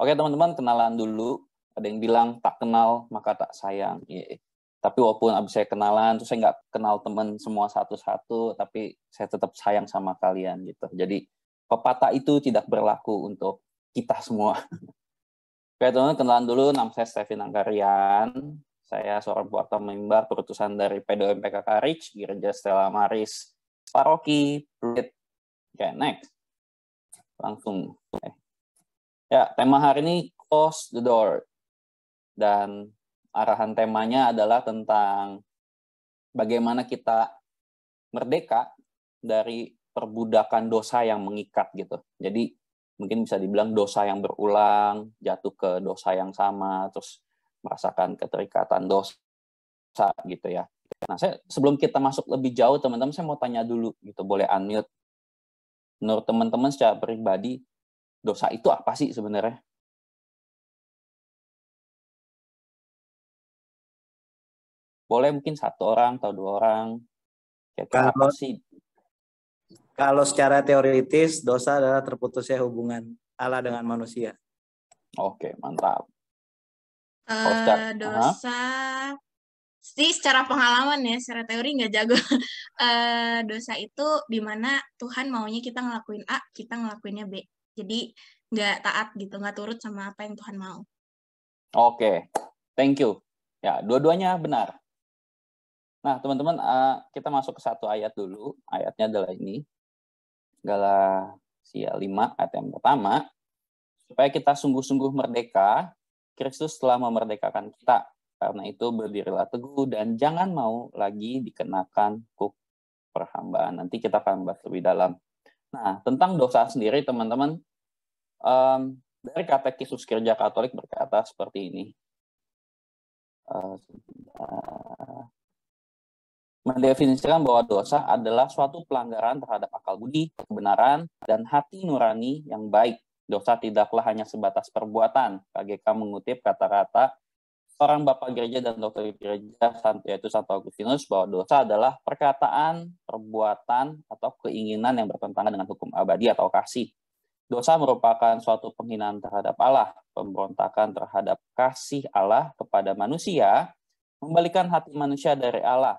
Oke teman-teman, kenalan dulu. Ada yang bilang tak kenal maka tak sayang. Yeah. Tapi walaupun abis saya kenalan, terus saya nggak kenal teman semua satu-satu, tapi saya tetap sayang sama kalian gitu. Jadi pepatah itu tidak berlaku untuk kita semua. Oke teman-teman, kenalan dulu. Nama saya Stevin Anggarian, Saya seorang wartawan mimbar perutusan dari PKK Rich Gereja Stella Maris, Paroki, Pluit. Oke, next. Langsung. Eh, Ya, tema hari ini Close the Door. Dan arahan temanya adalah tentang bagaimana kita merdeka dari perbudakan dosa yang mengikat gitu. Jadi mungkin bisa dibilang dosa yang berulang, jatuh ke dosa yang sama, terus merasakan keterikatan dosa gitu ya. Nah, saya sebelum kita masuk lebih jauh teman-teman saya mau tanya dulu gitu, boleh unmute. Menurut teman-teman secara pribadi dosa itu apa sih sebenarnya? Boleh mungkin satu orang atau dua orang. Kalau secara teoritis dosa adalah terputusnya hubungan Allah dengan manusia. Oke, mantap. Uh, dosa uh -huh secara pengalaman ya, secara teori nggak jago. uh, dosa itu dimana Tuhan maunya kita ngelakuin A, kita ngelakuinnya B. Jadi nggak taat gitu, nggak turut sama apa yang Tuhan mau. Oke, okay. thank you. Ya, dua-duanya benar. Nah, teman-teman, uh, kita masuk ke satu ayat dulu. Ayatnya adalah ini. Galatia 5, ayat yang pertama. Supaya kita sungguh-sungguh merdeka, Kristus telah memerdekakan kita. Karena itu berdirilah teguh dan jangan mau lagi dikenakan kuk perhambaan. Nanti kita akan bahas lebih dalam. Nah, tentang dosa sendiri, teman-teman, um, dari Kisus Kerja Katolik berkata seperti ini. Eh, mendefinisikan bahwa dosa adalah suatu pelanggaran terhadap akal budi, kebenaran, dan hati nurani yang baik. Dosa tidaklah hanya sebatas perbuatan. KGK mengutip kata-kata seorang bapak gereja dan dokter gereja yaitu Santo Agustinus bahwa dosa adalah perkataan, perbuatan, atau keinginan yang bertentangan dengan hukum abadi atau kasih. Dosa merupakan suatu penghinaan terhadap Allah, pemberontakan terhadap kasih Allah kepada manusia, membalikan hati manusia dari Allah.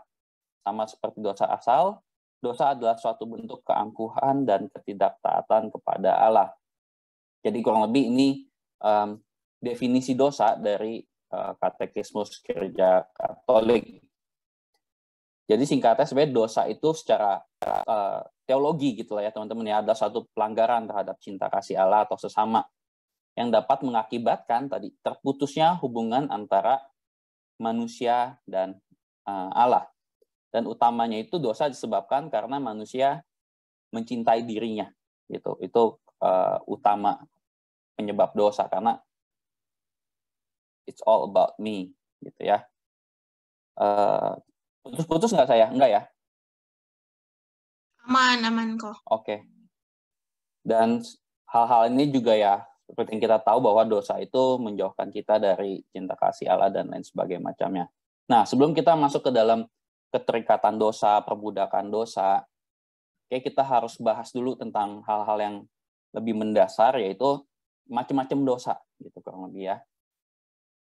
Sama seperti dosa asal, dosa adalah suatu bentuk keangkuhan dan ketidaktaatan kepada Allah. Jadi kurang lebih ini um, definisi dosa dari Eh, katekismus gereja Katolik. Jadi singkatnya sebenarnya dosa itu secara uh, teologi gitu lah ya teman-teman ya ada satu pelanggaran terhadap cinta kasih Allah atau sesama yang dapat mengakibatkan tadi terputusnya hubungan antara manusia dan uh, Allah. Dan utamanya itu dosa disebabkan karena manusia mencintai dirinya gitu. Itu uh, utama penyebab dosa karena it's all about me gitu ya uh, putus-putus nggak saya nggak ya aman aman kok oke okay. dan hal-hal ini juga ya seperti yang kita tahu bahwa dosa itu menjauhkan kita dari cinta kasih Allah dan lain sebagainya macamnya nah sebelum kita masuk ke dalam keterikatan dosa perbudakan dosa kayak kita harus bahas dulu tentang hal-hal yang lebih mendasar yaitu macam-macam dosa gitu kurang lebih ya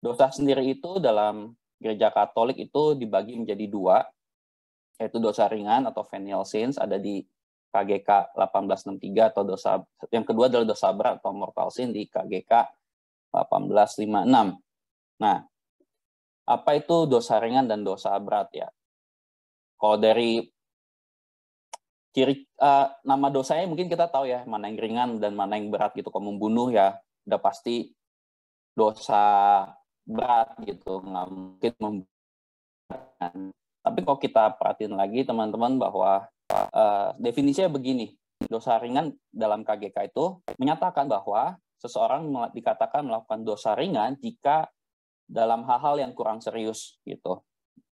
Dosa sendiri itu dalam gereja Katolik itu dibagi menjadi dua, yaitu dosa ringan atau venial sins ada di KGK 1863 atau dosa yang kedua adalah dosa berat atau mortal sin di KGK 1856. Nah, apa itu dosa ringan dan dosa berat ya? Kalau dari ciri uh, nama dosanya mungkin kita tahu ya mana yang ringan dan mana yang berat gitu. Kalau membunuh ya udah pasti dosa berat gitu nggak mungkin membuatkan tapi kalau kita perhatiin lagi teman-teman bahwa uh, definisinya begini dosa ringan dalam KGK itu menyatakan bahwa seseorang dikatakan melakukan dosa ringan jika dalam hal-hal yang kurang serius gitu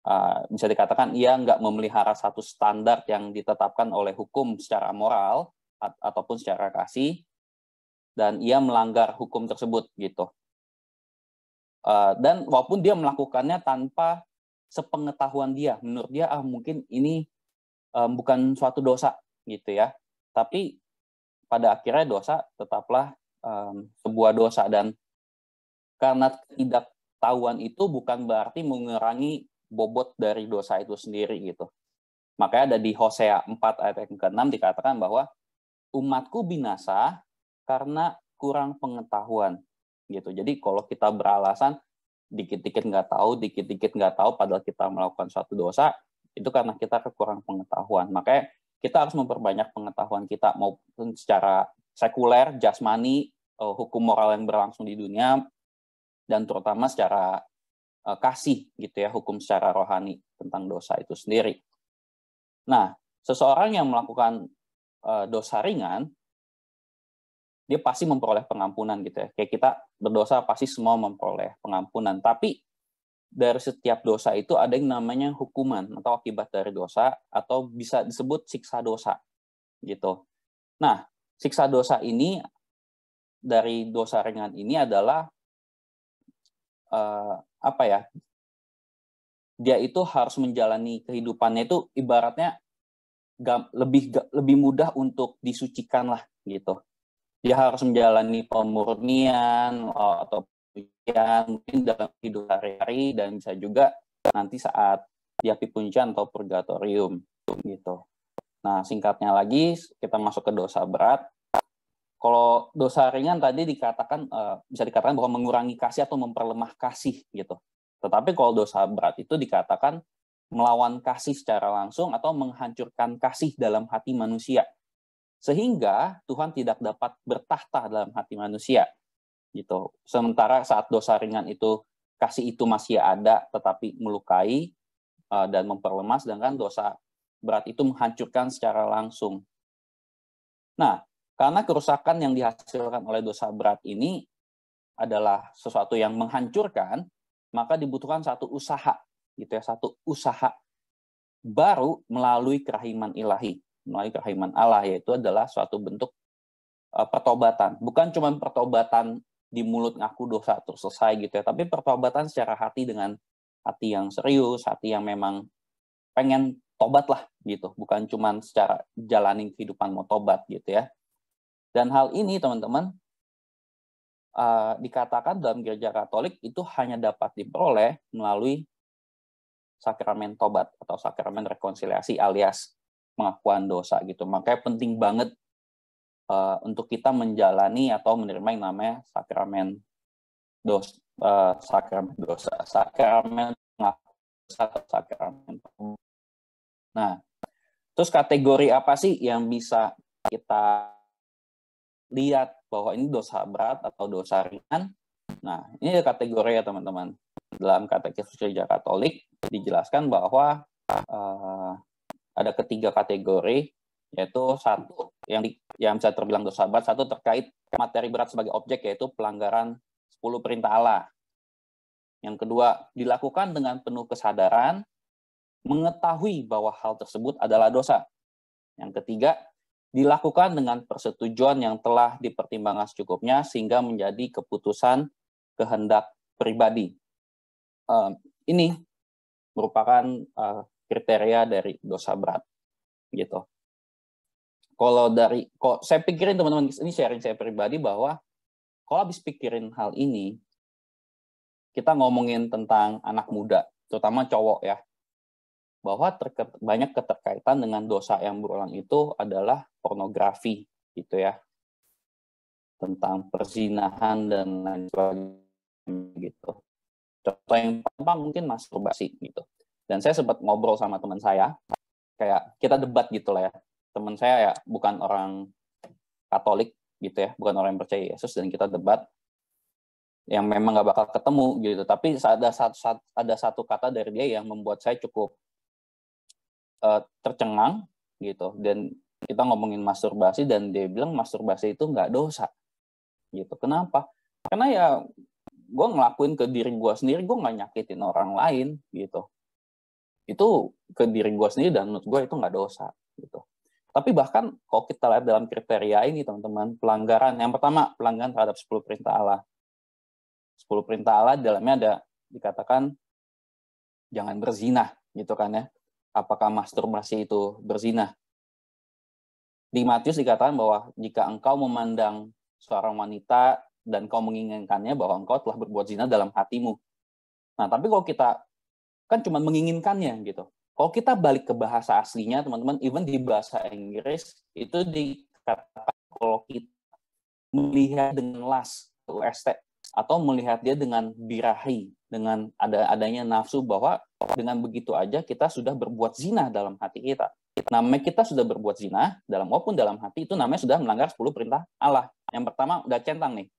uh, bisa dikatakan ia nggak memelihara satu standar yang ditetapkan oleh hukum secara moral ataupun secara kasih dan ia melanggar hukum tersebut gitu Eh, dan walaupun dia melakukannya tanpa sepengetahuan dia, menurut dia ah mungkin ini um, bukan suatu dosa gitu ya. Tapi pada akhirnya dosa tetaplah um, sebuah dosa dan karena tidak itu bukan berarti mengurangi bobot dari dosa itu sendiri gitu. Makanya ada di Hosea 4 ayat yang ke-6 dikatakan bahwa umatku binasa karena kurang pengetahuan gitu. Jadi kalau kita beralasan dikit-dikit nggak tahu, dikit-dikit nggak tahu padahal kita melakukan suatu dosa, itu karena kita kekurangan pengetahuan. Makanya kita harus memperbanyak pengetahuan kita maupun secara sekuler, jasmani, eh, hukum moral yang berlangsung di dunia, dan terutama secara eh, kasih gitu ya, hukum secara rohani tentang dosa itu sendiri. Nah, seseorang yang melakukan eh, dosa ringan dia pasti memperoleh pengampunan gitu ya. Kayak kita berdosa pasti semua memperoleh pengampunan. Tapi dari setiap dosa itu ada yang namanya hukuman atau akibat dari dosa atau bisa disebut siksa dosa gitu. Nah, siksa dosa ini dari dosa ringan ini adalah uh, apa ya? Dia itu harus menjalani kehidupannya itu ibaratnya lebih lebih mudah untuk disucikan lah gitu dia harus menjalani pemurnian oh, atau pujian mungkin dalam hidup hari-hari dan bisa juga nanti saat di api puncian atau purgatorium gitu. Nah, singkatnya lagi kita masuk ke dosa berat. Kalau dosa ringan tadi dikatakan eh, bisa dikatakan bahwa mengurangi kasih atau memperlemah kasih gitu. Tetapi kalau dosa berat itu dikatakan melawan kasih secara langsung atau menghancurkan kasih dalam hati manusia sehingga Tuhan tidak dapat bertahta dalam hati manusia gitu sementara saat dosa ringan itu kasih itu masih ada tetapi melukai uh, dan memperlemah sedangkan dosa berat itu menghancurkan secara langsung nah karena kerusakan yang dihasilkan oleh dosa berat ini adalah sesuatu yang menghancurkan maka dibutuhkan satu usaha gitu ya satu usaha baru melalui kerahiman ilahi melalui kerahiman Allah yaitu adalah suatu bentuk uh, pertobatan. Bukan cuma pertobatan di mulut ngaku dosa terus selesai gitu ya, tapi pertobatan secara hati dengan hati yang serius, hati yang memang pengen tobat lah gitu, bukan cuma secara jalanin kehidupan mau tobat gitu ya. Dan hal ini teman-teman uh, dikatakan dalam gereja Katolik itu hanya dapat diperoleh melalui sakramen tobat atau sakramen rekonsiliasi alias pengakuan dosa gitu. Makanya penting banget uh, untuk kita menjalani atau menerima yang namanya sakramen dosa, uh, eh, sakramen dosa, sakramen dosa, sakramen. Nah, terus kategori apa sih yang bisa kita lihat bahwa ini dosa berat atau dosa ringan? Nah, ini ada kategori ya teman-teman. Dalam katekis Katolik dijelaskan bahwa uh, ada ketiga kategori yaitu satu yang di, yang bisa terbilang dosa berat, satu terkait materi berat sebagai objek yaitu pelanggaran 10 perintah Allah. Yang kedua, dilakukan dengan penuh kesadaran mengetahui bahwa hal tersebut adalah dosa. Yang ketiga, dilakukan dengan persetujuan yang telah dipertimbangkan secukupnya sehingga menjadi keputusan kehendak pribadi. ini merupakan eh, kriteria dari dosa berat gitu. Kalau dari kok saya pikirin teman-teman ini sharing saya pribadi bahwa kalau habis pikirin hal ini kita ngomongin tentang anak muda, terutama cowok ya. Bahwa terke, banyak keterkaitan dengan dosa yang berulang itu adalah pornografi gitu ya. Tentang perzinahan dan lain sebagainya gitu. Contoh yang gampang mungkin masturbasi gitu dan saya sempat ngobrol sama teman saya, kayak kita debat gitu lah ya. Teman saya ya bukan orang Katolik gitu ya, bukan orang yang percaya Yesus dan kita debat yang memang nggak bakal ketemu gitu. Tapi ada satu, ada satu kata dari dia yang membuat saya cukup uh, tercengang gitu. Dan kita ngomongin masturbasi dan dia bilang masturbasi itu nggak dosa gitu. Kenapa? Karena ya gue ngelakuin ke diri gue sendiri, gue nggak nyakitin orang lain gitu itu ke diri gue sendiri dan menurut gue itu nggak dosa gitu. Tapi bahkan kalau kita lihat dalam kriteria ini teman-teman, pelanggaran yang pertama pelanggaran terhadap 10 perintah Allah. 10 perintah Allah dalamnya ada dikatakan jangan berzina gitu kan ya. Apakah masturbasi itu berzina? Di Matius dikatakan bahwa jika engkau memandang seorang wanita dan kau menginginkannya bahwa engkau telah berbuat zina dalam hatimu. Nah, tapi kalau kita kan cuma menginginkannya gitu. Kalau kita balik ke bahasa aslinya, teman-teman, even di bahasa Inggris itu dikatakan kalau kita melihat dengan las UST atau melihat dia dengan birahi, dengan ada adanya nafsu bahwa dengan begitu aja kita sudah berbuat zina dalam hati kita. Namanya kita sudah berbuat zina dalam maupun dalam hati itu namanya sudah melanggar 10 perintah Allah. Yang pertama udah centang nih.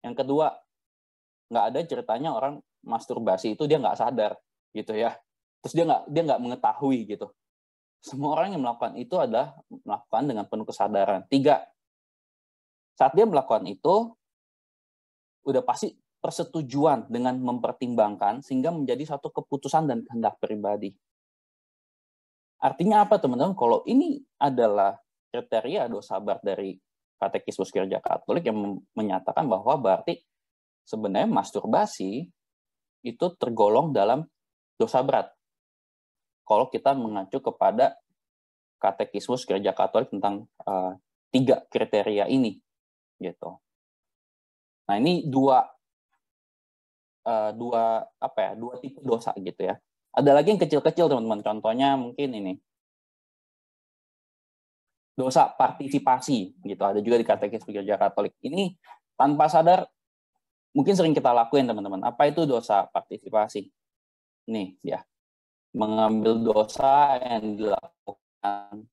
Yang kedua nggak ada ceritanya orang masturbasi itu dia nggak sadar gitu ya terus dia nggak dia nggak mengetahui gitu semua orang yang melakukan itu adalah melakukan dengan penuh kesadaran tiga saat dia melakukan itu udah pasti persetujuan dengan mempertimbangkan sehingga menjadi satu keputusan dan kehendak pribadi artinya apa teman-teman kalau ini adalah kriteria dosa bar dari katekismus gereja Katolik yang menyatakan bahwa berarti sebenarnya masturbasi itu tergolong dalam dosa berat. Kalau kita mengacu kepada katekismus gereja Katolik tentang uh, tiga kriteria ini, gitu. Nah ini dua uh, dua apa ya dua tipe dosa gitu ya. Ada lagi yang kecil-kecil teman-teman. Contohnya mungkin ini dosa partisipasi gitu. Ada juga di katekismus gereja Katolik. Ini tanpa sadar mungkin sering kita lakuin teman-teman. Apa itu dosa partisipasi? nih ya mengambil dosa yang dilakukan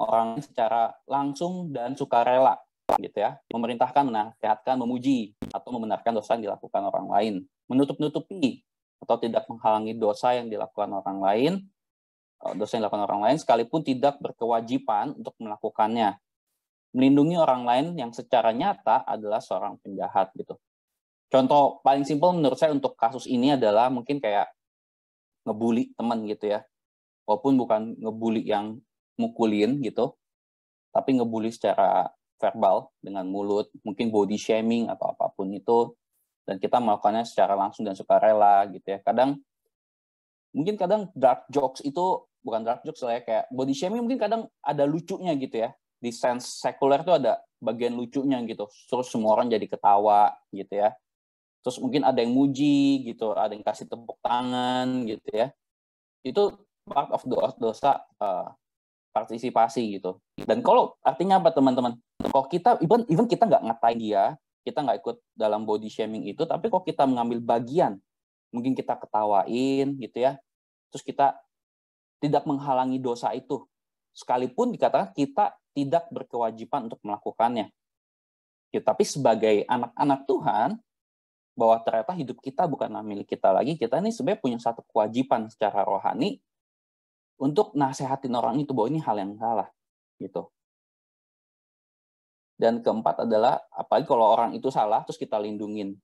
orang secara langsung dan sukarela gitu ya memerintahkan menasehatkan memuji atau membenarkan dosa yang dilakukan orang lain menutup-nutupi atau tidak menghalangi dosa yang dilakukan orang lain eh, dosa yang dilakukan orang lain sekalipun tidak berkewajiban untuk melakukannya melindungi orang lain yang secara nyata adalah seorang penjahat gitu contoh paling simpel menurut saya untuk kasus ini adalah mungkin kayak ngebully teman gitu ya walaupun bukan ngebully yang mukulin gitu tapi ngebully secara verbal dengan mulut mungkin body shaming atau apapun itu dan kita melakukannya secara langsung dan sukarela gitu ya kadang mungkin kadang dark jokes itu bukan dark jokes lah ya kayak body shaming mungkin kadang ada lucunya gitu ya di sense sekuler tuh ada bagian lucunya gitu terus semua orang jadi ketawa gitu ya terus mungkin ada yang muji gitu ada yang kasih tepuk tangan gitu ya itu part of dosa, dosa uh, partisipasi gitu dan kalau artinya apa teman-teman kalau kita even even kita nggak ngatain dia kita nggak ikut dalam body shaming itu tapi kalau kita mengambil bagian mungkin kita ketawain gitu ya terus kita tidak menghalangi dosa itu sekalipun dikatakan kita tidak berkewajiban untuk melakukannya ya, tapi sebagai anak-anak Tuhan bahwa ternyata hidup kita bukanlah milik kita lagi, kita ini sebenarnya punya satu kewajiban secara rohani untuk nasehatin orang itu bahwa ini hal yang salah gitu. Dan keempat adalah apalagi kalau orang itu salah terus kita lindungin.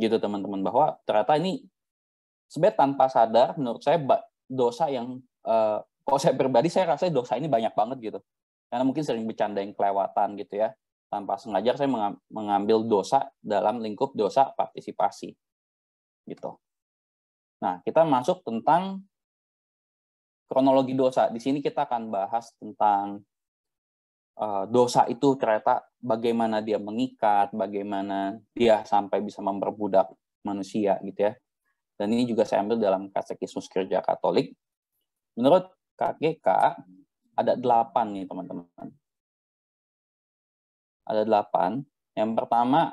Gitu teman-teman bahwa ternyata ini sebenarnya tanpa sadar menurut saya dosa yang eh, kalau saya pribadi saya rasa dosa ini banyak banget gitu. Karena mungkin sering bercanda yang kelewatan gitu ya tanpa sengaja saya mengambil dosa dalam lingkup dosa partisipasi gitu. Nah, kita masuk tentang kronologi dosa. Di sini kita akan bahas tentang eh, dosa itu ternyata bagaimana dia mengikat, bagaimana dia sampai bisa memperbudak manusia gitu ya. Dan ini juga saya ambil dalam Katekismus kerja Katolik. Menurut KGK ada delapan nih teman-teman ada delapan. Yang pertama,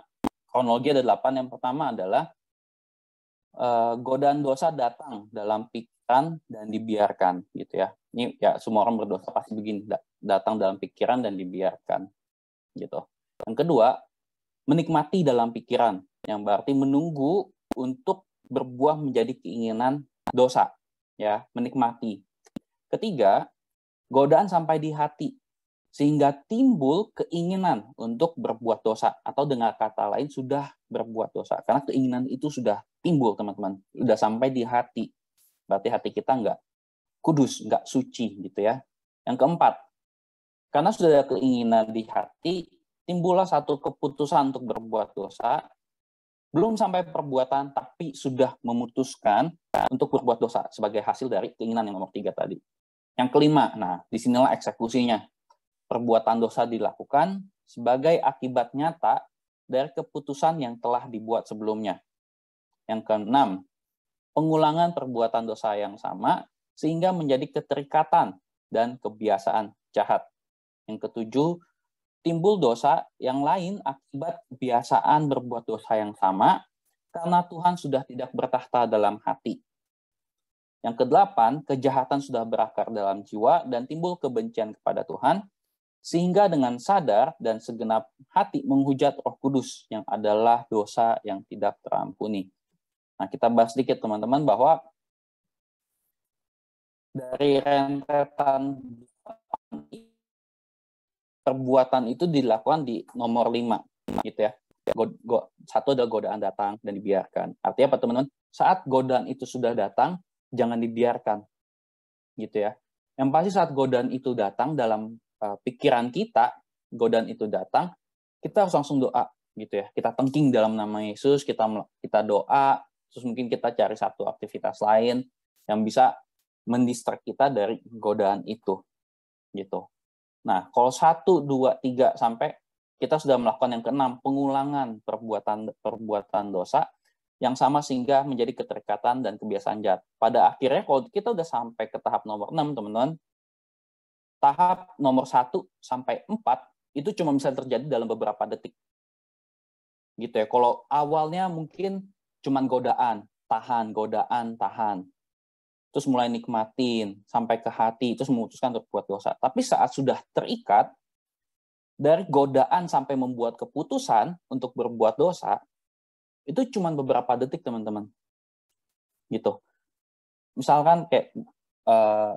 kronologi ada delapan. Yang pertama adalah uh, godaan dosa datang dalam pikiran dan dibiarkan, gitu ya. Ini ya semua orang berdosa pasti begini, datang dalam pikiran dan dibiarkan, gitu. Yang kedua, menikmati dalam pikiran, yang berarti menunggu untuk berbuah menjadi keinginan dosa, ya, menikmati. Ketiga, godaan sampai di hati, sehingga timbul keinginan untuk berbuat dosa atau dengan kata lain sudah berbuat dosa karena keinginan itu sudah timbul teman-teman sudah sampai di hati berarti hati kita nggak kudus nggak suci gitu ya yang keempat karena sudah ada keinginan di hati timbullah satu keputusan untuk berbuat dosa belum sampai perbuatan tapi sudah memutuskan untuk berbuat dosa sebagai hasil dari keinginan yang nomor tiga tadi yang kelima nah disinilah eksekusinya perbuatan dosa dilakukan sebagai akibat nyata dari keputusan yang telah dibuat sebelumnya. Yang keenam, pengulangan perbuatan dosa yang sama sehingga menjadi keterikatan dan kebiasaan jahat. Yang ketujuh, timbul dosa yang lain akibat kebiasaan berbuat dosa yang sama karena Tuhan sudah tidak bertahta dalam hati. Yang kedelapan, kejahatan sudah berakar dalam jiwa dan timbul kebencian kepada Tuhan sehingga dengan sadar dan segenap hati menghujat Roh Kudus yang adalah dosa yang tidak terampuni. Nah, kita bahas sedikit teman-teman bahwa dari rentetan perbuatan itu dilakukan di nomor 5 gitu ya. God, God, satu adalah godaan datang dan dibiarkan. Artinya apa teman-teman? Saat godaan itu sudah datang, jangan dibiarkan. Gitu ya. Yang pasti saat godaan itu datang dalam uh, pikiran kita godaan itu datang, kita harus langsung doa gitu ya. Kita tengking dalam nama Yesus, kita kita doa, terus mungkin kita cari satu aktivitas lain yang bisa mendistract kita dari godaan itu gitu. Nah, kalau satu, dua, tiga sampai kita sudah melakukan yang keenam pengulangan perbuatan perbuatan dosa yang sama sehingga menjadi keterikatan dan kebiasaan jahat. Pada akhirnya kalau kita udah sampai ke tahap nomor 6, teman-teman, tahap nomor 1 sampai 4 itu cuma bisa terjadi dalam beberapa detik. Gitu ya. Kalau awalnya mungkin cuma godaan, tahan, godaan, tahan. Terus mulai nikmatin sampai ke hati, terus memutuskan untuk buat dosa. Tapi saat sudah terikat, dari godaan sampai membuat keputusan untuk berbuat dosa, itu cuma beberapa detik teman-teman gitu misalkan kayak eh,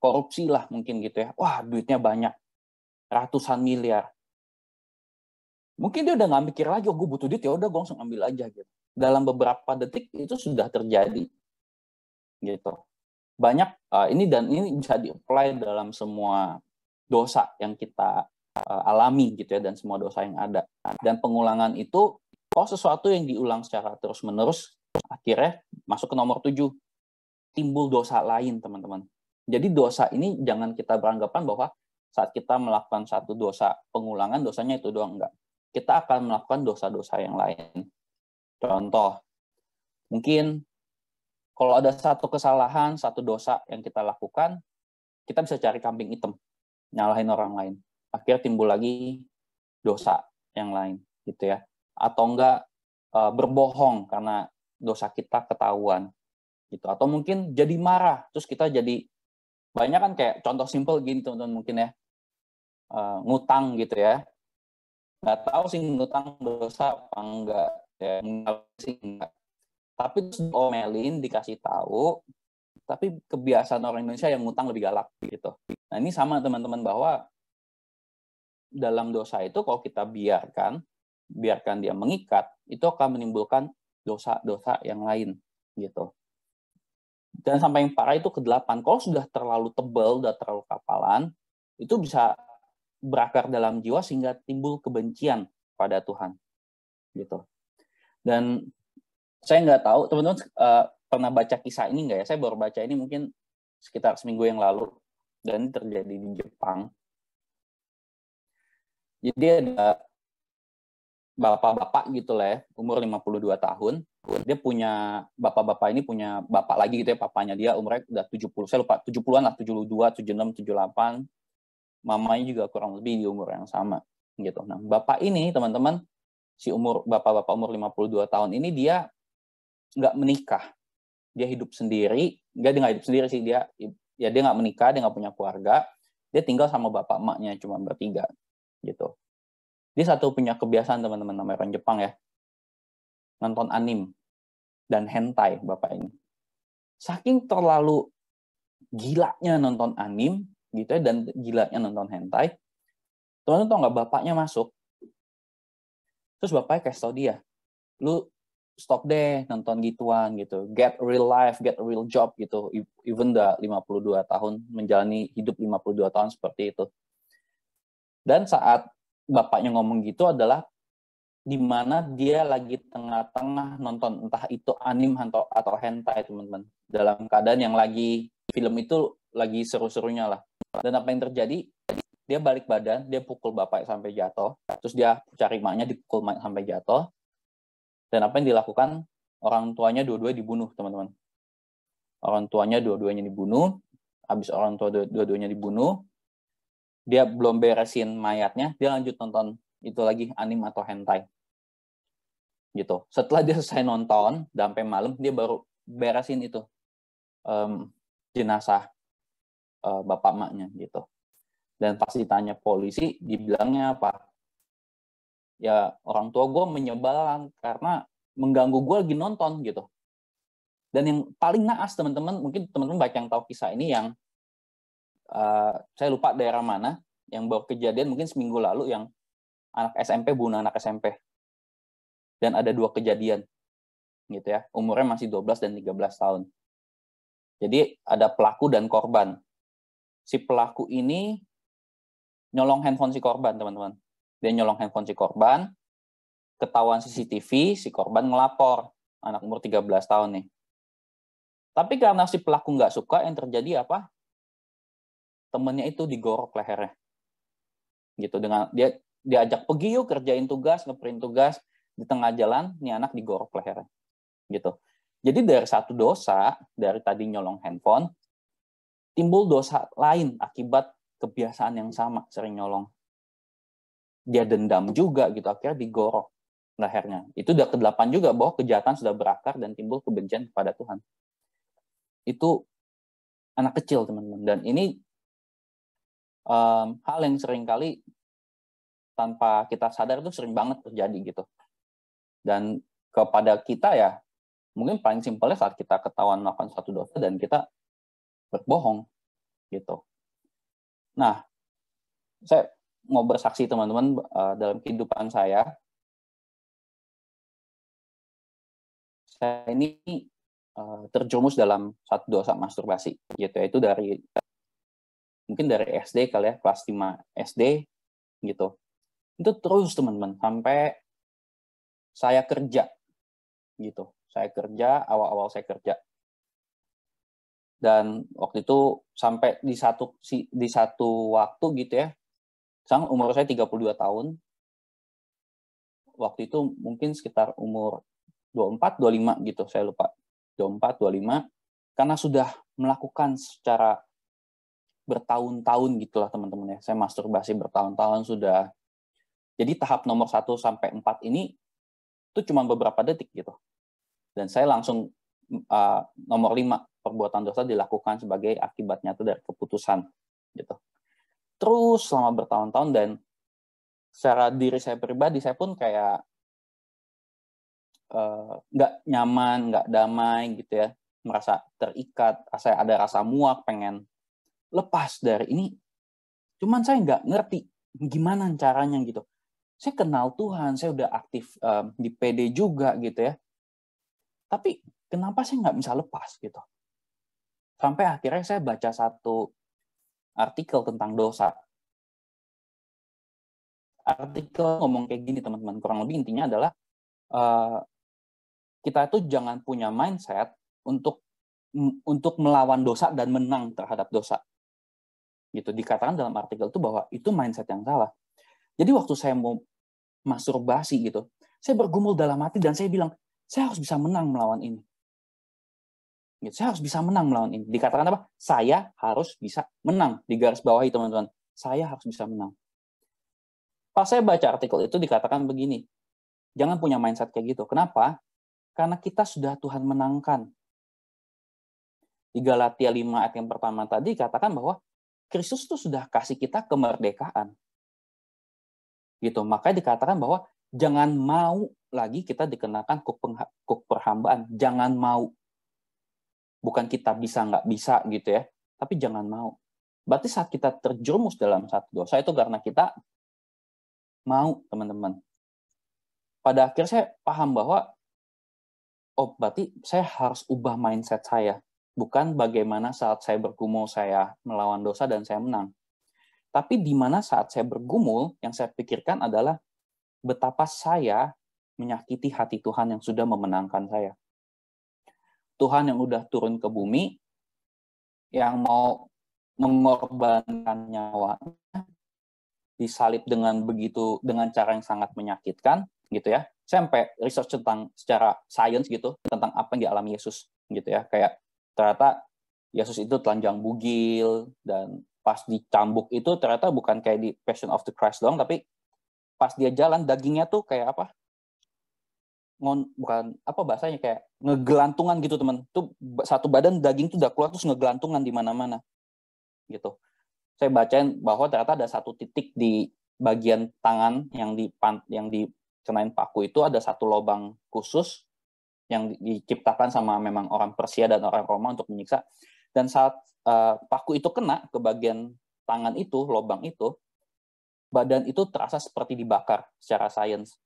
korupsi lah mungkin gitu ya. Wah, duitnya banyak. Ratusan miliar. Mungkin dia udah nggak mikir lagi, oh gue butuh duit, ya udah gue langsung ambil aja gitu. Dalam beberapa detik itu sudah terjadi. Gitu. Banyak uh, ini dan ini bisa di-apply dalam semua dosa yang kita uh, alami gitu ya dan semua dosa yang ada. Dan pengulangan itu oh sesuatu yang diulang secara terus-menerus akhirnya masuk ke nomor tujuh timbul dosa lain, teman-teman jadi dosa ini jangan kita beranggapan bahwa saat kita melakukan satu dosa pengulangan dosanya itu doang enggak. Kita akan melakukan dosa-dosa yang lain. Contoh, mungkin kalau ada satu kesalahan, satu dosa yang kita lakukan, kita bisa cari kambing hitam, nyalahin orang lain. Akhirnya timbul lagi dosa yang lain, gitu ya. Atau enggak eh, berbohong karena dosa kita ketahuan, gitu. Atau mungkin jadi marah, terus kita jadi banyak kan kayak contoh simple gini teman-teman mungkin ya uh, ngutang gitu ya nggak tahu sih ngutang dosa apa enggak ya sih enggak tapi terus omelin dikasih tahu tapi kebiasaan orang Indonesia yang ngutang lebih galak gitu nah ini sama teman-teman bahwa dalam dosa itu kalau kita biarkan biarkan dia mengikat itu akan menimbulkan dosa-dosa yang lain gitu dan sampai yang parah itu ke delapan kalau sudah terlalu tebal dan terlalu kapalan itu bisa berakar dalam jiwa sehingga timbul kebencian pada Tuhan gitu dan saya nggak tahu teman-teman uh, pernah baca kisah ini nggak ya saya baru baca ini mungkin sekitar seminggu yang lalu dan terjadi di Jepang jadi ada bapak-bapak gitu lah ya, umur 52 tahun. Dia punya bapak-bapak ini punya bapak lagi gitu ya, papanya dia umurnya udah 70, saya lupa 70-an lah, 72, 76, 78. Mamanya juga kurang lebih di umur yang sama gitu. Nah, bapak ini teman-teman si umur bapak-bapak umur 52 tahun ini dia nggak menikah. Dia hidup sendiri, nggak dia nggak hidup sendiri sih dia ya dia nggak menikah, dia nggak punya keluarga. Dia tinggal sama bapak emaknya cuma bertiga gitu. Dia satu punya kebiasaan teman-teman namanya orang Jepang ya. Nonton anim dan hentai bapak ini. Saking terlalu gilanya nonton anim gitu ya dan gilanya nonton hentai. Teman-teman tau nggak bapaknya masuk. Terus bapaknya kasih tau dia, lu stop deh nonton gituan gitu. Get real life, get a real job gitu. E-, even udah 52 tahun menjalani hidup 52 tahun seperti itu. Dan saat bapaknya ngomong gitu adalah di mana dia lagi tengah-tengah nonton entah itu anim atau atau hentai teman-teman dalam keadaan yang lagi film itu lagi seru-serunya lah dan apa yang terjadi dia balik badan dia pukul bapak sampai jatuh terus dia cari maknya dipukul mak sampai jatuh dan apa yang dilakukan orang tuanya dua duanya dibunuh teman-teman orang tuanya dua-duanya dibunuh habis orang tua dua-duanya dibunuh dia belum beresin mayatnya, dia lanjut nonton itu lagi anim atau hentai. Gitu. Setelah dia selesai nonton, sampai malam dia baru beresin itu um, jenazah uh, bapak maknya gitu. Dan pas ditanya polisi, dibilangnya apa? Ya orang tua gue menyebalkan karena mengganggu gue lagi nonton gitu. Dan yang paling naas teman-teman, mungkin teman-teman baca yang tahu kisah ini yang uh, saya lupa daerah mana yang baru kejadian mungkin seminggu lalu yang anak SMP bunuh anak SMP dan ada dua kejadian gitu ya umurnya masih 12 dan 13 tahun jadi ada pelaku dan korban si pelaku ini nyolong handphone si korban teman-teman dia nyolong handphone si korban ketahuan CCTV si korban ngelapor anak umur 13 tahun nih tapi karena si pelaku nggak suka yang terjadi apa temennya itu digorok lehernya gitu dengan dia diajak pergi yuk kerjain tugas ngeprint tugas di tengah jalan nih anak digorok lehernya gitu jadi dari satu dosa dari tadi nyolong handphone timbul dosa lain akibat kebiasaan yang sama sering nyolong dia dendam juga gitu akhirnya digorok lehernya itu udah ke delapan juga bahwa kejahatan sudah berakar dan timbul kebencian kepada Tuhan itu anak kecil teman-teman dan ini um, hal yang sering kali tanpa kita sadar itu sering banget terjadi gitu. Dan kepada kita ya, mungkin paling simpelnya saat kita ketahuan melakukan satu dosa dan kita berbohong gitu. Nah, saya mau bersaksi teman-teman eh, dalam kehidupan saya. Saya ini uh, eh, terjumus dalam satu dosa masturbasi gitu yaitu dari mungkin dari SD kali ya kelas 5 SD gitu itu terus teman-teman sampai saya kerja gitu saya kerja awal-awal saya kerja dan waktu itu sampai di satu di satu waktu gitu ya sang umur saya 32 tahun waktu itu mungkin sekitar umur 24 25 gitu saya lupa 24 25 karena sudah melakukan secara bertahun-tahun gitulah teman-teman ya. Saya masturbasi bertahun-tahun sudah. Jadi tahap nomor 1 sampai 4 ini itu cuma beberapa detik gitu. Dan saya langsung uh, nomor 5 perbuatan dosa dilakukan sebagai akibatnya itu dari keputusan gitu. Terus selama bertahun-tahun dan secara diri saya pribadi saya pun kayak eh, nggak uh, nyaman, nggak damai gitu ya, merasa terikat, saya ada rasa muak, pengen lepas dari ini. Cuman saya nggak ngerti gimana caranya gitu. Saya kenal Tuhan, saya udah aktif um, di PD juga gitu ya. Tapi kenapa saya nggak bisa lepas gitu? Sampai akhirnya saya baca satu artikel tentang dosa. Artikel ngomong kayak gini teman-teman, kurang lebih intinya adalah uh, kita itu jangan punya mindset untuk untuk melawan dosa dan menang terhadap dosa gitu dikatakan dalam artikel itu bahwa itu mindset yang salah jadi waktu saya mau masturbasi gitu saya bergumul dalam hati dan saya bilang saya harus bisa menang melawan ini gitu saya harus bisa menang melawan ini dikatakan apa saya harus bisa menang di garis itu, teman-teman saya harus bisa menang pas saya baca artikel itu dikatakan begini jangan punya mindset kayak gitu kenapa karena kita sudah Tuhan menangkan di Galatia 5 ayat yang pertama tadi katakan bahwa Kristus tuh sudah kasih kita kemerdekaan. Gitu. Makanya dikatakan bahwa jangan mau lagi kita dikenakan kuk perhambaan. Jangan mau. Bukan kita bisa nggak bisa gitu ya, tapi jangan mau. Berarti saat kita terjerumus dalam satu dosa itu karena kita mau, teman-teman. Pada akhirnya saya paham bahwa oh berarti saya harus ubah mindset saya bukan bagaimana saat saya bergumul saya melawan dosa dan saya menang. Tapi di mana saat saya bergumul, yang saya pikirkan adalah betapa saya menyakiti hati Tuhan yang sudah memenangkan saya. Tuhan yang sudah turun ke bumi, yang mau mengorbankan nyawanya, disalib dengan begitu, dengan cara yang sangat menyakitkan, gitu ya. Saya sampai research tentang secara sains gitu, tentang apa yang dialami Yesus, gitu ya. Kayak ternyata Yesus itu telanjang bugil dan pas dicambuk itu ternyata bukan kayak di Passion of the Christ doang tapi pas dia jalan dagingnya tuh kayak apa ngon bukan apa bahasanya kayak ngegelantungan gitu teman tuh satu badan daging tuh udah keluar terus ngegelantungan di mana-mana gitu saya bacain bahwa ternyata ada satu titik di bagian tangan yang di yang dikenain paku itu ada satu lobang khusus yang diciptakan sama memang orang Persia dan orang Roma untuk menyiksa. Dan saat uh, paku itu kena ke bagian tangan itu, lobang itu, badan itu terasa seperti dibakar secara sains.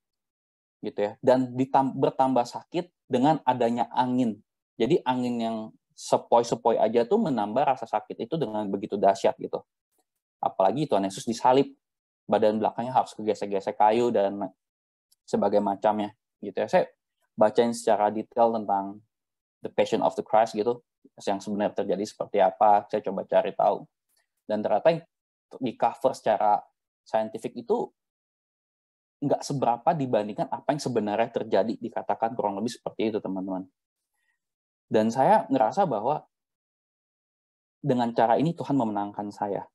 Gitu ya. Dan bertambah sakit dengan adanya angin. Jadi angin yang sepoi-sepoi aja tuh menambah rasa sakit itu dengan begitu dahsyat gitu. Apalagi Tuhan Yesus disalib, badan belakangnya harus kegesek-gesek kayu dan sebagai macamnya gitu ya. Saya bacain secara detail tentang the passion of the Christ gitu yang sebenarnya terjadi seperti apa saya coba cari tahu dan ternyata yang di cover secara saintifik itu nggak seberapa dibandingkan apa yang sebenarnya terjadi dikatakan kurang lebih seperti itu teman-teman dan saya ngerasa bahwa dengan cara ini Tuhan memenangkan saya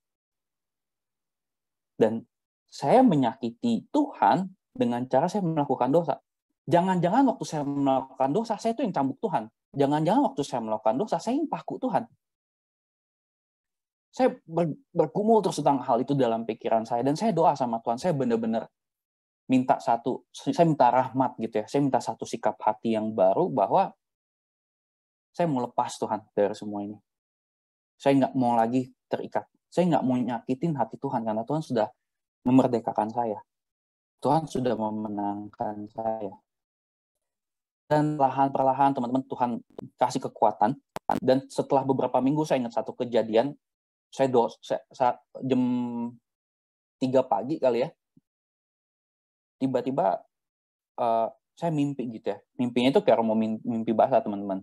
dan saya menyakiti Tuhan dengan cara saya melakukan dosa Jangan-jangan waktu saya melakukan dosa, saya itu yang cambuk Tuhan. Jangan-jangan waktu saya melakukan dosa, saya yang paku Tuhan. Saya ber, bergumul terus tentang hal itu dalam pikiran saya. Dan saya doa sama Tuhan. Saya benar-benar minta satu, saya minta rahmat gitu ya. Saya minta satu sikap hati yang baru bahwa saya mau lepas Tuhan dari semua ini. Saya nggak mau lagi terikat. Saya nggak mau nyakitin hati Tuhan karena Tuhan sudah memerdekakan saya. Tuhan sudah memenangkan saya dan perlahan-perlahan teman-teman Tuhan kasih kekuatan dan setelah beberapa minggu saya ingat satu kejadian saya, do, saya, jam 3 pagi kali ya tiba-tiba uh, saya mimpi gitu ya mimpinya itu kayak mau mimpi bahasa teman-teman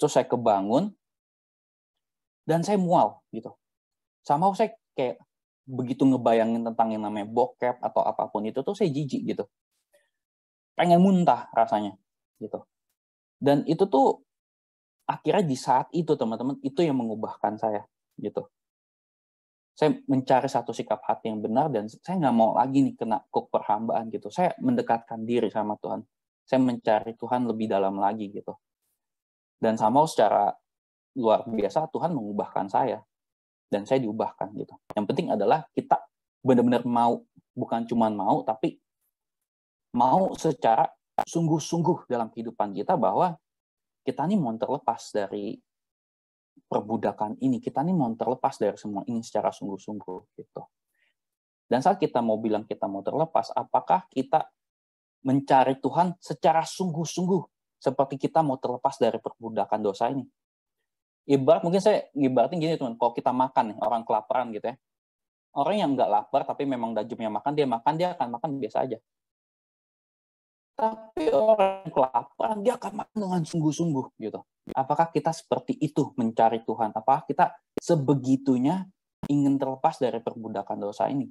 terus saya kebangun dan saya mual gitu sama saya kayak begitu ngebayangin tentang yang namanya bokep atau apapun itu tuh saya jijik gitu pengen muntah rasanya gitu dan itu tuh akhirnya di saat itu teman-teman itu yang mengubahkan saya gitu saya mencari satu sikap hati yang benar dan saya nggak mau lagi nih kena kok perhambaan gitu saya mendekatkan diri sama Tuhan saya mencari Tuhan lebih dalam lagi gitu dan sama secara luar biasa Tuhan mengubahkan saya dan saya diubahkan gitu yang penting adalah kita benar-benar mau bukan cuma mau tapi mau secara sungguh-sungguh dalam kehidupan kita bahwa kita ini mau terlepas dari perbudakan ini, kita ini mau terlepas dari semua ini secara sungguh-sungguh gitu. Dan saat kita mau bilang kita mau terlepas, apakah kita mencari Tuhan secara sungguh-sungguh seperti kita mau terlepas dari perbudakan dosa ini? Ibarat mungkin saya ibaratin gini teman, kalau kita makan nih, orang kelaparan gitu ya. Orang yang nggak lapar tapi memang dajumnya makan, dia makan, dia akan makan biasa aja. Tapi orang yang kelaparan dia akan makan dengan sungguh-sungguh gitu. Apakah kita seperti itu mencari Tuhan? Apakah kita sebegitunya ingin terlepas dari perbudakan dosa ini?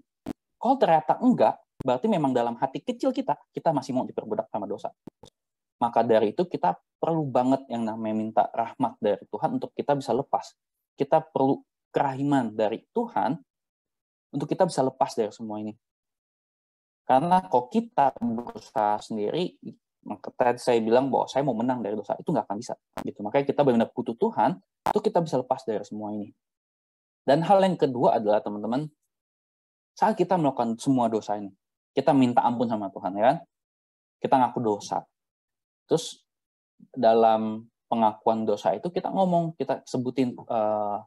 Kalau ternyata enggak, berarti memang dalam hati kecil kita kita masih mau diperbudak sama dosa. Maka dari itu kita perlu banget yang namanya minta rahmat dari Tuhan untuk kita bisa lepas. Kita perlu kerahiman dari Tuhan untuk kita bisa lepas dari semua ini. Karena kok kita berusaha sendiri, maka tadi saya bilang bahwa saya mau menang dari dosa itu nggak akan bisa gitu makanya kita benar-benar butuh Tuhan itu kita bisa lepas dari semua ini dan hal yang kedua adalah teman-teman saat kita melakukan semua dosa ini kita minta ampun sama Tuhan ya kan kita ngaku dosa terus dalam pengakuan dosa itu kita ngomong kita sebutin uh,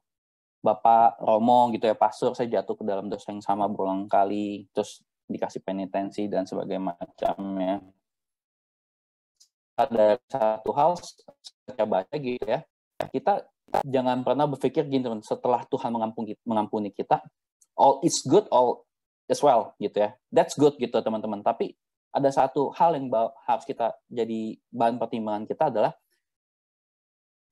Bapak Romo gitu ya pastor saya jatuh ke dalam dosa yang sama berulang kali terus dikasih penitensi dan sebagainya macamnya. Ada satu hal saya baca gitu ya, kita jangan pernah berpikir gini teman, setelah Tuhan mengampuni, mengampuni kita, all is good, all as well gitu ya. That's good gitu teman-teman. Tapi ada satu hal yang harus kita jadi bahan pertimbangan kita adalah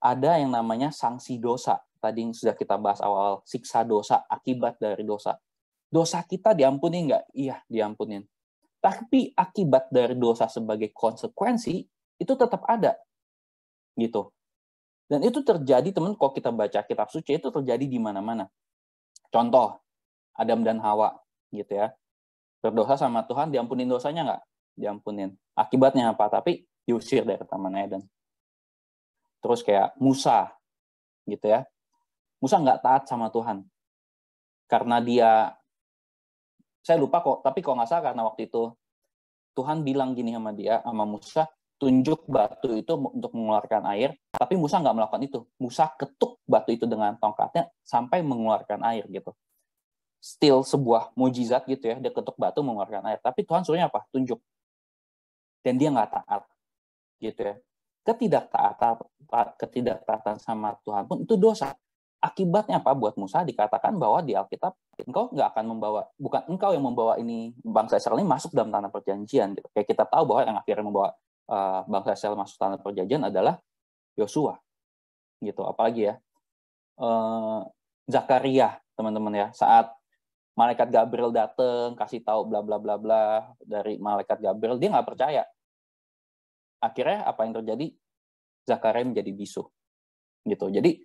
ada yang namanya sanksi dosa. Tadi yang sudah kita bahas awal, siksa dosa akibat dari dosa dosa kita diampuni nggak? Iya, diampunin. Tapi akibat dari dosa sebagai konsekuensi itu tetap ada. Gitu. Dan itu terjadi, teman, kalau kita baca kitab suci itu terjadi di mana-mana. Contoh, Adam dan Hawa, gitu ya. Berdosa sama Tuhan, diampuni dosanya nggak? Diampunin. Akibatnya apa? Tapi diusir dari Taman Eden. Terus kayak Musa, gitu ya. Musa nggak taat sama Tuhan. Karena dia saya lupa kok tapi kok nggak salah karena waktu itu Tuhan bilang gini sama dia sama Musa tunjuk batu itu untuk mengeluarkan air tapi Musa nggak melakukan itu Musa ketuk batu itu dengan tongkatnya sampai mengeluarkan air gitu still sebuah mujizat gitu ya dia ketuk batu mengeluarkan air tapi Tuhan suruhnya apa tunjuk dan dia nggak taat gitu ya ketidaktaatan ketidaktaatan sama Tuhan pun itu dosa Akibatnya apa buat Musa dikatakan bahwa di Alkitab engkau nggak akan membawa bukan engkau yang membawa ini bangsa Israel ini masuk dalam tanah perjanjian gitu. Kayak kita tahu bahwa yang akhirnya membawa uh, bangsa Israel masuk tanah perjanjian adalah Yosua. Gitu, apalagi ya. Uh, Zakaria, teman-teman ya. Saat malaikat Gabriel datang kasih tahu bla bla bla bla dari malaikat Gabriel dia nggak percaya akhirnya apa yang terjadi Zakaria menjadi bisu gitu jadi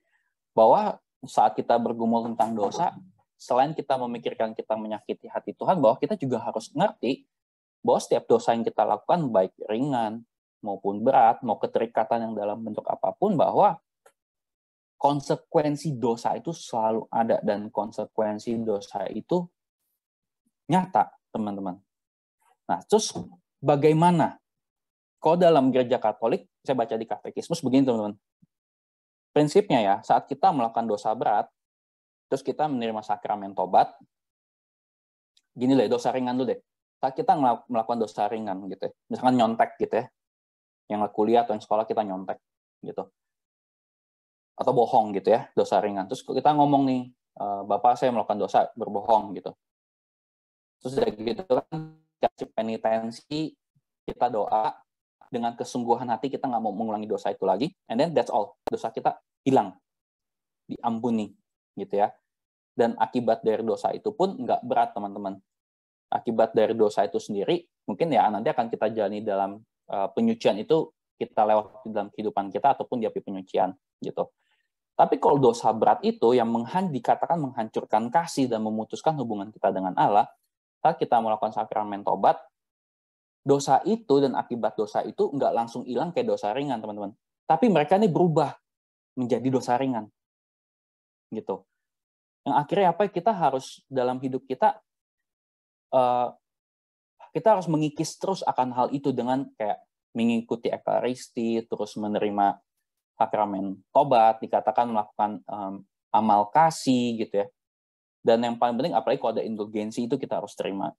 bahwa saat kita bergumul tentang dosa, selain kita memikirkan kita menyakiti hati Tuhan, bahwa kita juga harus ngerti bahwa setiap dosa yang kita lakukan, baik ringan maupun berat, mau keterikatan yang dalam bentuk apapun, bahwa konsekuensi dosa itu selalu ada dan konsekuensi dosa itu nyata, teman-teman. Nah, terus bagaimana? Kalau dalam gereja Katolik, saya baca di katekismus begini, teman-teman prinsipnya ya, saat kita melakukan dosa berat, terus kita menerima sakramen tobat, gini deh, dosa ringan dulu deh. Saat kita melakukan dosa ringan gitu ya, misalkan nyontek gitu ya, yang kuliah atau yang sekolah kita nyontek gitu. Atau bohong gitu ya, dosa ringan. Terus kita ngomong nih, eh, Bapak saya melakukan dosa berbohong gitu. Terus dari gitu kan, kasih penitensi, kita doa, dengan kesungguhan hati kita nggak mau mengulangi dosa itu lagi and then that's all dosa kita hilang diampuni gitu ya dan akibat dari dosa itu pun nggak berat teman-teman akibat dari dosa itu sendiri mungkin ya nanti akan kita jalani dalam uh, penyucian itu kita lewat dalam kehidupan kita ataupun di api penyucian gitu tapi kalau dosa berat itu yang menghan dikatakan menghancurkan kasih dan memutuskan hubungan kita dengan Allah saat kita melakukan sakramen tobat dosa itu dan akibat dosa itu nggak langsung hilang kayak dosa ringan, teman-teman. Tapi mereka ini berubah menjadi dosa ringan. Gitu. Yang akhirnya apa? Kita harus dalam hidup kita uh, kita harus mengikis terus akan hal itu dengan kayak mengikuti ekaristi, terus menerima sakramen tobat, dikatakan melakukan um, amal kasih gitu ya. Dan yang paling penting apalagi kalau ada indulgensi itu kita harus terima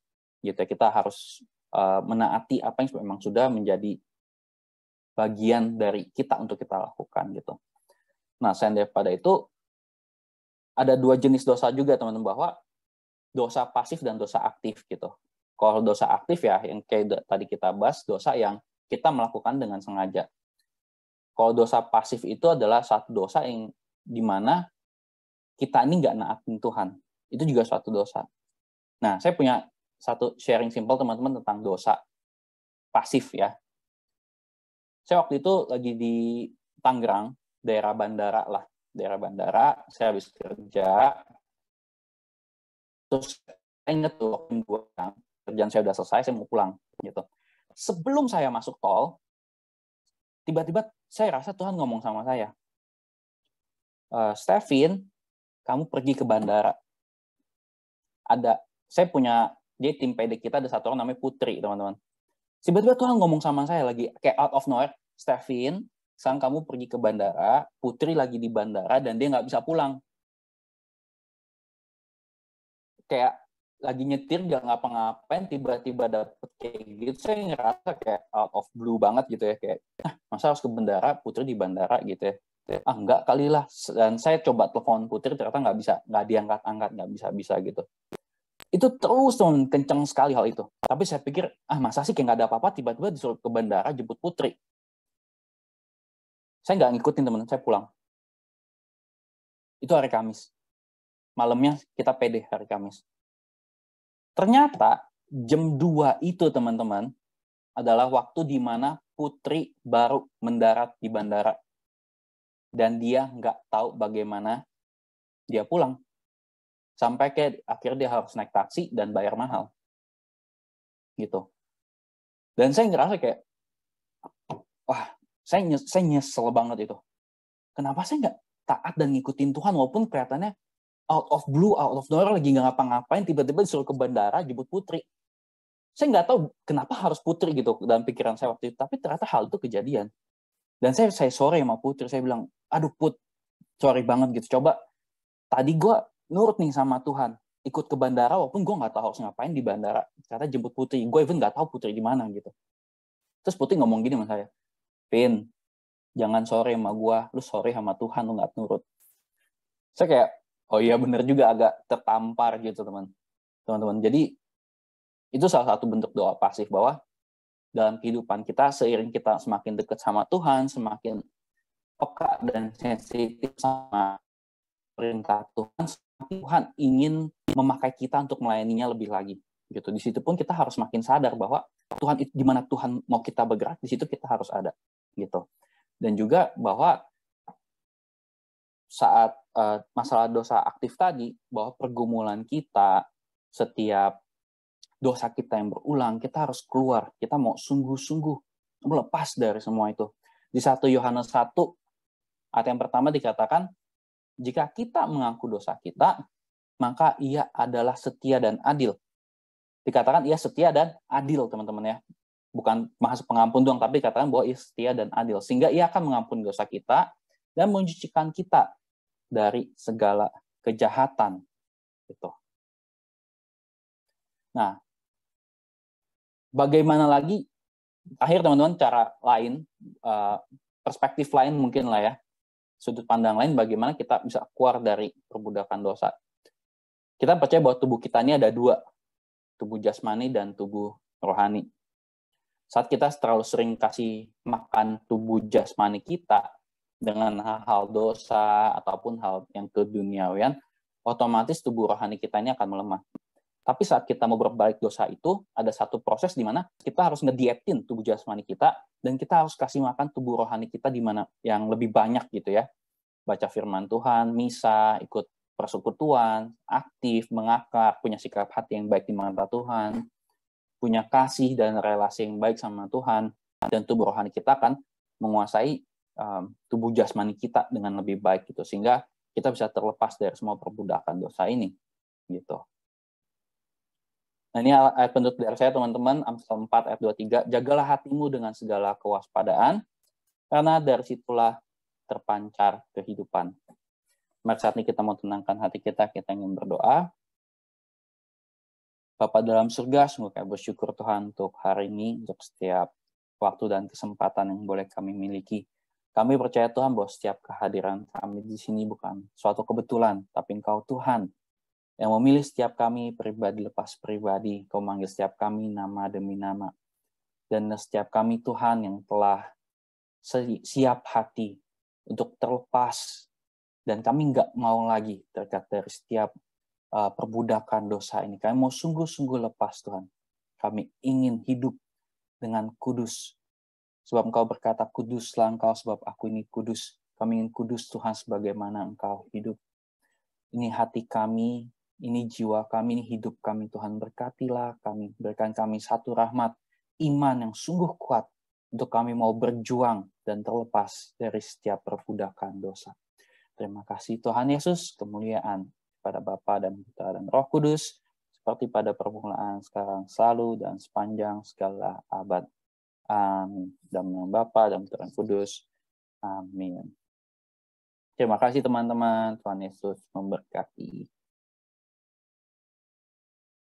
gitu ya. Kita harus Eh, menaati apa yang memang sudah menjadi bagian dari kita untuk kita lakukan gitu. Nah, selain daripada itu ada dua jenis dosa juga teman-teman bahwa dosa pasif dan dosa aktif gitu. Kalau dosa aktif ya yang kayak tadi kita bahas dosa yang kita melakukan dengan sengaja. Kalau dosa pasif itu adalah satu dosa yang dimana kita ini nggak naatin Tuhan. Itu juga suatu dosa. Nah, saya punya satu sharing simple teman-teman tentang dosa pasif ya. Saya waktu itu lagi di Tangerang, daerah bandara lah, daerah bandara. Saya habis kerja, terus saya ingat tuh waktu gue kerjaan saya udah selesai, saya mau pulang gitu. Sebelum saya masuk tol, tiba-tiba saya rasa Tuhan ngomong sama saya, e, eh, Stefin, kamu pergi ke bandara. Ada, saya punya jadi tim PD kita ada satu orang namanya Putri, teman-teman. Tiba-tiba Tuhan ngomong sama saya lagi, kayak out of nowhere, Stefin, sang kamu pergi ke bandara, Putri lagi di bandara, dan dia nggak bisa pulang. Kayak lagi nyetir gak ngapa-ngapain tiba-tiba dapet kayak gitu saya ngerasa kayak out of blue banget gitu ya kayak masa harus ke bandara putri di bandara gitu ya ah enggak kali lah dan saya coba telepon putri ternyata nggak bisa nggak diangkat angkat nggak bisa bisa gitu itu terus teman kencang sekali hal itu tapi saya pikir ah masa sih kayak nggak ada apa-apa tiba-tiba disuruh ke bandara jemput putri saya nggak ngikutin teman saya pulang itu hari Kamis malamnya kita pede hari Kamis ternyata jam 2 itu teman-teman adalah waktu di mana putri baru mendarat di bandara dan dia nggak tahu bagaimana dia pulang sampai kayak akhirnya dia harus naik taksi dan bayar mahal gitu dan saya ngerasa kayak wah saya nyes saya nyesel banget itu kenapa saya nggak taat dan ngikutin Tuhan walaupun kelihatannya out of blue out of nowhere lagi nggak ngapa-ngapain tiba-tiba disuruh ke bandara jemput putri saya nggak tahu kenapa harus putri gitu dalam pikiran saya waktu itu tapi ternyata hal itu kejadian dan saya saya sore sama putri saya bilang aduh put sorry banget gitu coba tadi gue nurut nih sama Tuhan ikut ke bandara walaupun gue nggak tahu harus ngapain di bandara karena jemput putri gue even nggak tahu putri di mana gitu terus putri ngomong gini sama saya pin jangan sore sama gue lu sore sama Tuhan lu nggak nurut saya kayak oh iya bener juga agak tertampar gitu teman teman-teman jadi itu salah satu bentuk doa pasif bahwa dalam kehidupan kita seiring kita semakin dekat sama Tuhan semakin peka dan sensitif sama perintah Tuhan Tuhan ingin memakai kita untuk melayaninya lebih lagi. Gitu. Di situ pun kita harus makin sadar bahwa Tuhan di mana Tuhan mau kita bergerak, di situ kita harus ada. Gitu. Dan juga bahwa saat uh, masalah dosa aktif tadi, bahwa pergumulan kita setiap dosa kita yang berulang, kita harus keluar. Kita mau sungguh-sungguh melepas dari semua itu. Di satu Yohanes 1 ayat yang pertama dikatakan jika kita mengaku dosa kita, maka ia adalah setia dan adil. Dikatakan ia setia dan adil, teman-teman ya. Bukan maha pengampun doang, tapi katakan bahwa ia setia dan adil. Sehingga ia akan mengampuni dosa kita dan mencucikan kita dari segala kejahatan. Gitu. Nah, bagaimana lagi akhir teman-teman cara lain eh, perspektif lain mungkin lah ya sudut pandang lain bagaimana kita bisa keluar dari perbudakan dosa. Kita percaya bahwa tubuh kita ini ada dua, tubuh jasmani dan tubuh rohani. Saat kita terlalu sering kasih makan tubuh jasmani kita dengan hal-hal dosa ataupun hal yang keduniawian, otomatis tubuh rohani kita ini akan melemah. Tapi saat kita mau berbalik dosa itu, ada satu proses di mana kita harus ngedietin tubuh jasmani kita, dan kita harus kasih makan tubuh rohani kita di mana yang lebih banyak gitu ya. Baca firman Tuhan, misa, ikut persekutuan, aktif, mengakar, punya sikap hati yang baik di mata Tuhan, punya kasih dan relasi yang baik sama Tuhan, dan tubuh rohani kita akan menguasai um, tubuh jasmani kita dengan lebih baik gitu, sehingga kita bisa terlepas dari semua perbudakan dosa ini gitu. Nah ini ayat penutup dari saya teman-teman, Amsal 4 ayat 23, jagalah hatimu dengan segala kewaspadaan, karena dari situlah terpancar kehidupan. Mari saat ini kita mau tenangkan hati kita, kita ingin berdoa. Bapak dalam surga, sungguh kami bersyukur Tuhan untuk hari ini, untuk setiap waktu dan kesempatan yang boleh kami miliki. Kami percaya Tuhan bahwa setiap kehadiran kami di sini bukan suatu kebetulan, tapi Engkau Tuhan yang memilih setiap kami pribadi lepas pribadi, kau manggil setiap kami nama demi nama. Dan setiap kami Tuhan yang telah siap hati untuk terlepas. Dan kami nggak mau lagi terikat dari setiap uh, perbudakan dosa ini. Kami mau sungguh-sungguh lepas Tuhan. Kami ingin hidup dengan kudus. Sebab engkau berkata kudus engkau sebab aku ini kudus. Kami ingin kudus Tuhan sebagaimana engkau hidup. Ini hati kami ini jiwa kami, ini hidup kami. Tuhan berkatilah kami. Berikan kami satu rahmat, iman yang sungguh kuat untuk kami mau berjuang dan terlepas dari setiap perbudakan dosa. Terima kasih Tuhan Yesus, kemuliaan pada Bapa dan Putra dan Roh Kudus, seperti pada permulaan, sekarang, selalu, dan sepanjang segala abad. Amin. Dan Bapa dan Putra dan Kudus. Amin. Terima kasih teman-teman. Tuhan Yesus memberkati.